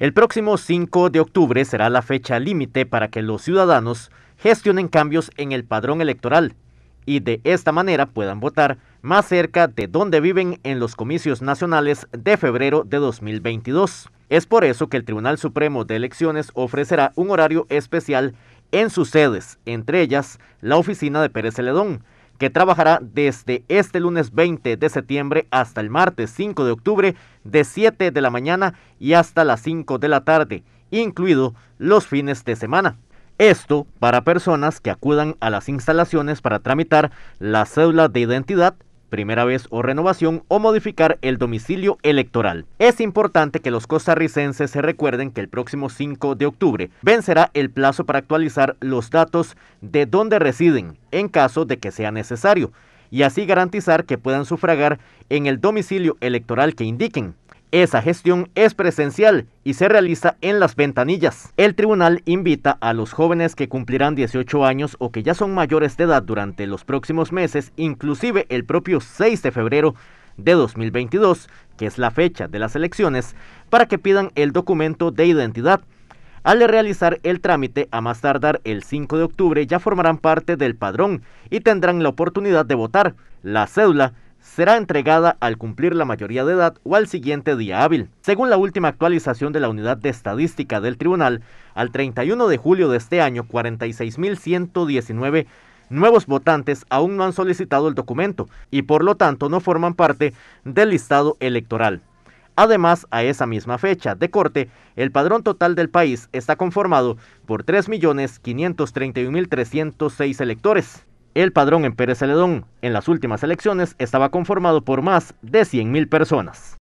El próximo 5 de octubre será la fecha límite para que los ciudadanos gestionen cambios en el padrón electoral y de esta manera puedan votar más cerca de donde viven en los comicios nacionales de febrero de 2022. Es por eso que el Tribunal Supremo de Elecciones ofrecerá un horario especial en sus sedes, entre ellas la oficina de Pérez Celedón, que trabajará desde este lunes 20 de septiembre hasta el martes 5 de octubre de 7 de la mañana y hasta las 5 de la tarde, incluido los fines de semana. Esto para personas que acudan a las instalaciones para tramitar la cédula de identidad, primera vez o renovación o modificar el domicilio electoral. Es importante que los costarricenses se recuerden que el próximo 5 de octubre vencerá el plazo para actualizar los datos de dónde residen en caso de que sea necesario y así garantizar que puedan sufragar en el domicilio electoral que indiquen. Esa gestión es presencial y se realiza en las ventanillas. El tribunal invita a los jóvenes que cumplirán 18 años o que ya son mayores de edad durante los próximos meses, inclusive el propio 6 de febrero de 2022, que es la fecha de las elecciones, para que pidan el documento de identidad. Al realizar el trámite a más tardar el 5 de octubre ya formarán parte del padrón y tendrán la oportunidad de votar. La cédula será entregada al cumplir la mayoría de edad o al siguiente día hábil. Según la última actualización de la unidad de estadística del tribunal, al 31 de julio de este año, 46.119 nuevos votantes aún no han solicitado el documento y por lo tanto no forman parte del listado electoral. Además, a esa misma fecha de corte, el padrón total del país está conformado por 3.531.306 electores, el padrón en Pérez Celedón en las últimas elecciones estaba conformado por más de 100.000 personas.